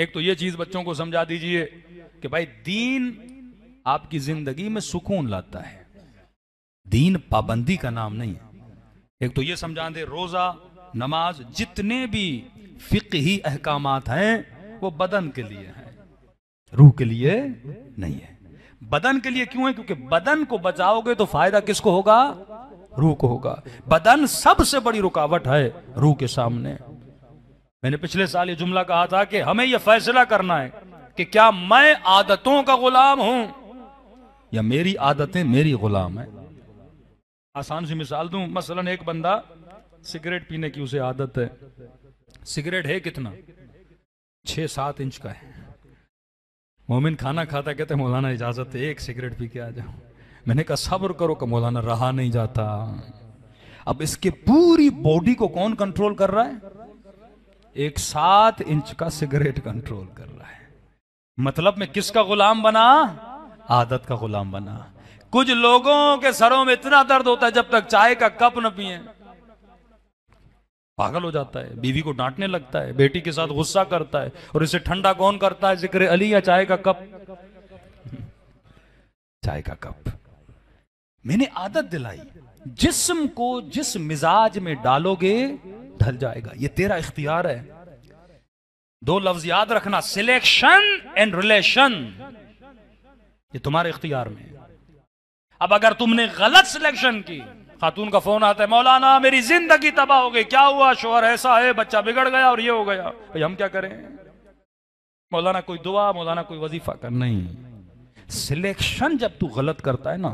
एक तो ये चीज बच्चों को समझा दीजिए कि भाई दीन आपकी जिंदगी में सुकून लाता है दीन पाबंदी का नाम नहीं है एक तो ये समझा दे रोजा नमाज जितने भी ही अहकाम हैं वो बदन के लिए हैं रूह के लिए नहीं है बदन के लिए क्यों है क्योंकि बदन को बचाओगे तो फायदा किसको होगा रूह को होगा बदन सबसे बड़ी रुकावट है रूह के सामने मैंने पिछले साल ये जुमला कहा था कि हमें यह फैसला करना है कि क्या मैं आदतों का गुलाम हूं या मेरी आदतें मेरी गुलाम है आसान सी मिसाल दू मसलन एक बंदा सिगरेट पीने की उसे आदत है सिगरेट है कितना छह सात इंच का है मोमिन खाना खाता कहते मौलाना इजाजत है एक सिगरेट पी के आ जाओ मैंने कहा सब्र करो कि मौलाना रहा नहीं जाता अब इसके पूरी बॉडी को कौन कंट्रोल कर रहा है एक सात इंच का सिगरेट कंट्रोल कर रहा है मतलब मैं किसका गुलाम बना आदत का गुलाम बना कुछ लोगों के सरों में इतना दर्द होता है जब तक चाय का कप न पिए पागल हो जाता है बीवी को डांटने लगता है बेटी के साथ गुस्सा करता है और इसे ठंडा कौन करता है जिक्र अली या चाय का कप चाय का कप मैंने आदत दिलाई जिस्म को जिस मिजाज में डालोगे ढल जाएगा ये तेरा इख्तियार है दो लफ्ज याद रखना सिलेक्शन एंड रिलेशन ये तुम्हारे इख्तियार में अब अगर तुमने गलत सिलेक्शन की खातून का फोन आता है मौलाना मेरी जिंदगी तबाह हो गई क्या हुआ शोहर ऐसा है बच्चा बिगड़ गया और ये हो गया भाई हम क्या करें मौलाना कोई दुआ मौलाना कोई वजीफा कर नहीं सिलेक्शन जब तू गलत करता है ना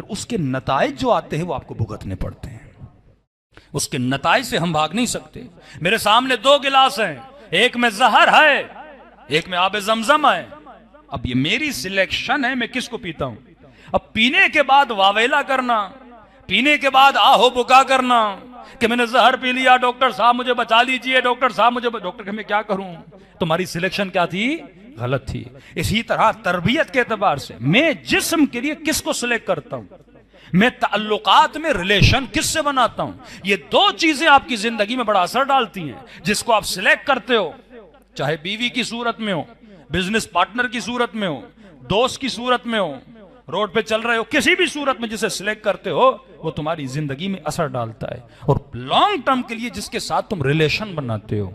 फिर उसके नतज जो आते हैं वो आपको भुगतने पड़ते हैं उसके नतज से हम भाग नहीं सकते मेरे सामने दो गिलास हैं एक में जहर है एक में आब जमजम है अब ये मेरी सिलेक्शन है मैं किसको पीता हूं अब पीने के बाद वावेला करना पीने के बाद आहो बुका करना कि मैंने जहर पी लिया डॉक्टर साहब मुझे बचा लीजिए डॉक्टर साहब मुझे डॉक्टर मैं क्या करूं तुम्हारी सिलेक्शन क्या थी गलत थी इसी तरह तरबियत के अतबार से मैं जिसम के लिए किसको सिलेक्ट करता हूं मैं ताल्लुकात में रिलेशन किससे बनाता हूं ये दो चीजें आपकी जिंदगी में बड़ा असर डालती हैं जिसको आप सिलेक्ट करते हो चाहे बीवी की सूरत में हो बिजनेस पार्टनर की सूरत में हो दोस्त की सूरत में हो रोड पे चल रहे हो किसी भी सूरत में जिसे सिलेक्ट करते हो वो तुम्हारी जिंदगी में असर डालता है और लॉन्ग टर्म के लिए जिसके साथ तुम रिलेशन बनाते हो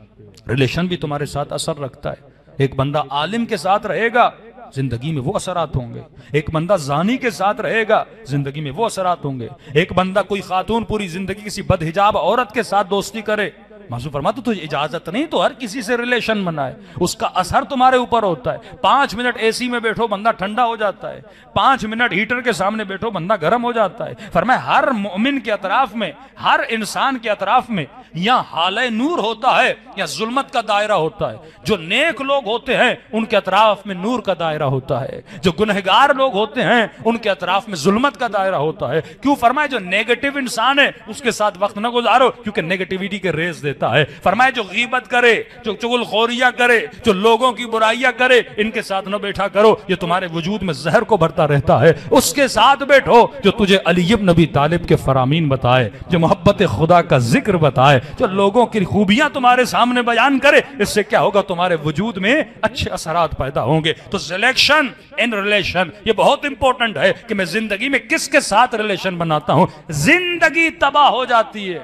रिलेशन भी तुम्हारे साथ असर रखता है एक बंदा आलिम के साथ रहेगा जिंदगी में वो असरात होंगे एक बंदा जानी के साथ रहेगा जिंदगी में वो असरात होंगे एक बंदा कोई खातून पूरी जिंदगी किसी बदहिजाब औरत के साथ दोस्ती करे मासूम फरमा तो तुझे इजाजत नहीं तो हर किसी से रिलेशन बनाए उसका असर तुम्हारे ऊपर होता है पांच मिनट एसी में बैठो बंदा ठंडा हो जाता है पांच मिनट हीटर के सामने बैठो बंदा गर्म हो जाता है फरमाए हर मोमिन के अतराफ में हर इंसान के अतराफ में या हाल नूर होता है या जुलमत का दायरा होता है जो नेक लोग होते हैं उनके अतराफ में नूर का दायरा होता है जो गुनहगार लोग होते हैं उनके अतराफ में जुलमत का दायरा होता है क्यों फरमाए जो नेगेटिव इंसान है उसके साथ वक्त ना गुजारो क्योंकि नेगेटिविटी के रेस देते देता है फरमाए जो गीबत करे जो खोरिया करे जो लोगों की बुराइयां करे इनके साथ न बैठा करो ये तुम्हारे वजूद में जहर को भरता रहता है उसके साथ बैठो जो तुझे अलीब नबी तालिब के फरामीन बताए जो मोहब्बत खुदा का जिक्र बताए जो लोगों की खूबियां तुम्हारे सामने बयान करे इससे क्या होगा तुम्हारे वजूद में अच्छे असरात पैदा होंगे तो सिलेक्शन इन रिलेशन ये बहुत इंपॉर्टेंट है कि मैं जिंदगी में किसके साथ रिलेशन बनाता हूं जिंदगी तबाह हो जाती है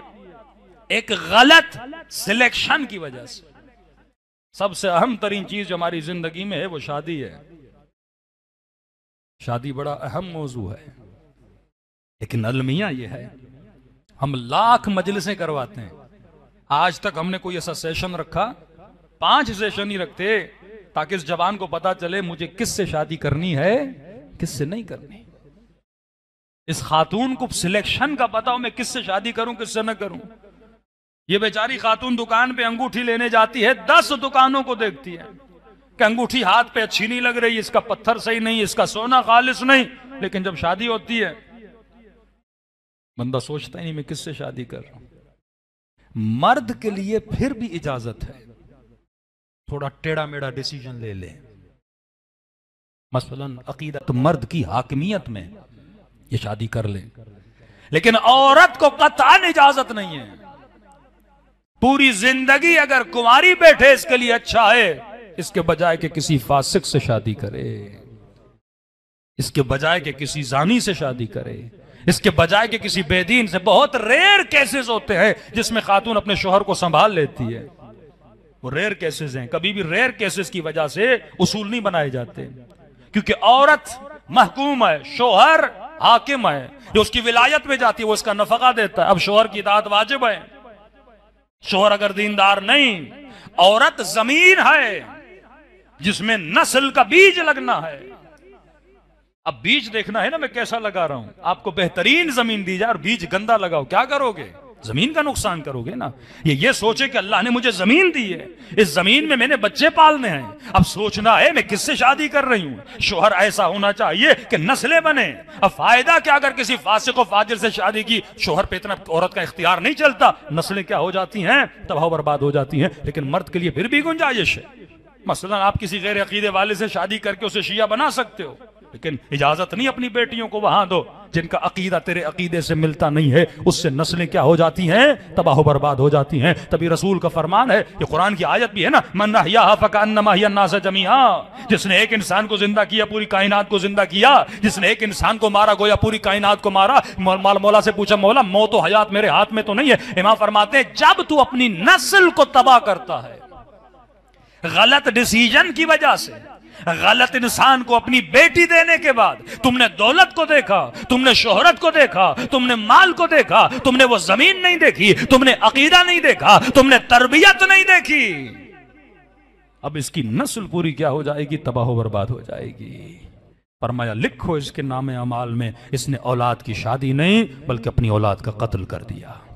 एक गलत सिलेक्शन की वजह से सबसे अहम तरीन चीज जो हमारी जिंदगी में है वो शादी है शादी बड़ा अहम मौजू है लेकिन अलमिया ये है हम लाख मजलिसें करवाते हैं आज तक हमने कोई ऐसा सेशन रखा पांच सेशन ही रखते ताकि इस जवान को पता चले मुझे किससे शादी करनी है किससे नहीं करनी इस खातून को सिलेक्शन का पता हो मैं किससे शादी करूं किससे ना करूं ये बेचारी खातून दुकान पे अंगूठी लेने जाती है दस दुकानों को देखती है कि अंगूठी हाथ पे अच्छी नहीं लग रही इसका पत्थर सही नहीं इसका सोना खालिश नहीं लेकिन जब शादी होती है बंदा सोचता ही नहीं मैं किससे शादी कर रहा हूं मर्द के लिए फिर भी इजाजत है थोड़ा टेढ़ा मेढ़ा डिसीजन ले ले मसलन अकीदत मर्द की हाकमियत में ये शादी कर ले लेकिन औरत को कतान इजाजत नहीं है पूरी जिंदगी अगर कुमारी बैठे इसके लिए अच्छा है इसके बजाय के किसी फासिक से शादी करे इसके बजाय के किसी जानी से शादी करे इसके बजाय के किसी बेदीन से बहुत रेयर केसेस होते हैं जिसमें खातून अपने शोहर को संभाल लेती है वो रेयर केसेस हैं कभी भी रेयर केसेस की वजह से उसूल नहीं बनाए जाते क्योंकि औरत महकूम है शोहर हाकिम है जो उसकी विलायत में जाती है वो इसका नफका देता है अब शोहर की दाद वाजिब है शोहर अगर दीनदार नहीं औरत जमीन है जिसमें नस्ल का बीज लगना है अब बीज देखना है ना मैं कैसा लगा रहा हूं आपको बेहतरीन जमीन दी जाए और बीज गंदा लगाओ क्या करोगे जमीन का नुकसान करोगे ना ये ये सोचे कि अल्लाह ने मुझे जमीन दी है इस जमीन में मैंने बच्चे पालने हैं अब सोचना है मैं किससे शादी कर रही हूँ शोहर ऐसा होना चाहिए कि नस्ले बने अब फायदा क्या अगर किसी फासिक को फाजिल से शादी की शोहर पे इतना औरत का इख्तियार नहीं चलता नस्लें क्या हो जाती हैं तबाह बर्बाद हो जाती हैं लेकिन मर्द के लिए फिर भी गुंजाइश है मसलन आप किसी गैर अकीदे वाले से शादी करके उसे शिया बना सकते हो लेकिन इजाजत नहीं अपनी बेटियों को वहां दो जिनका अकीदा तेरे अकीदे से मिलता नहीं है उससे नस्लें क्या हो जाती हैं तबाह बर्बाद हो जाती हैं तभी रसूल का फरमान है ये कुरान की आयत भी है ना मन्ना फकान्ना जमिया जिसने एक इंसान को जिंदा किया पूरी कायनात को जिंदा किया जिसने एक इंसान को मारा गोया पूरी कायनात को मारा माल मौला से पूछा मौला मौत हयात मेरे हाथ में तो नहीं है इमाम फरमाते जब तू अपनी नस्ल को तबाह करता है गलत डिसीजन की वजह से गलत इंसान को अपनी बेटी देने के बाद तुमने दौलत को देखा तुमने शोहरत को देखा तुमने माल को देखा तुमने वो जमीन नहीं देखी तुमने अकीदा नहीं देखा तुमने तरबियत नहीं देखी अब इसकी नस्ल पूरी क्या हो जाएगी तबाह बर्बाद हो जाएगी फरमाया लिखो इसके नाम अमाल में इसने औलाद की शादी नहीं बल्कि अपनी औलाद का कत्ल कर दिया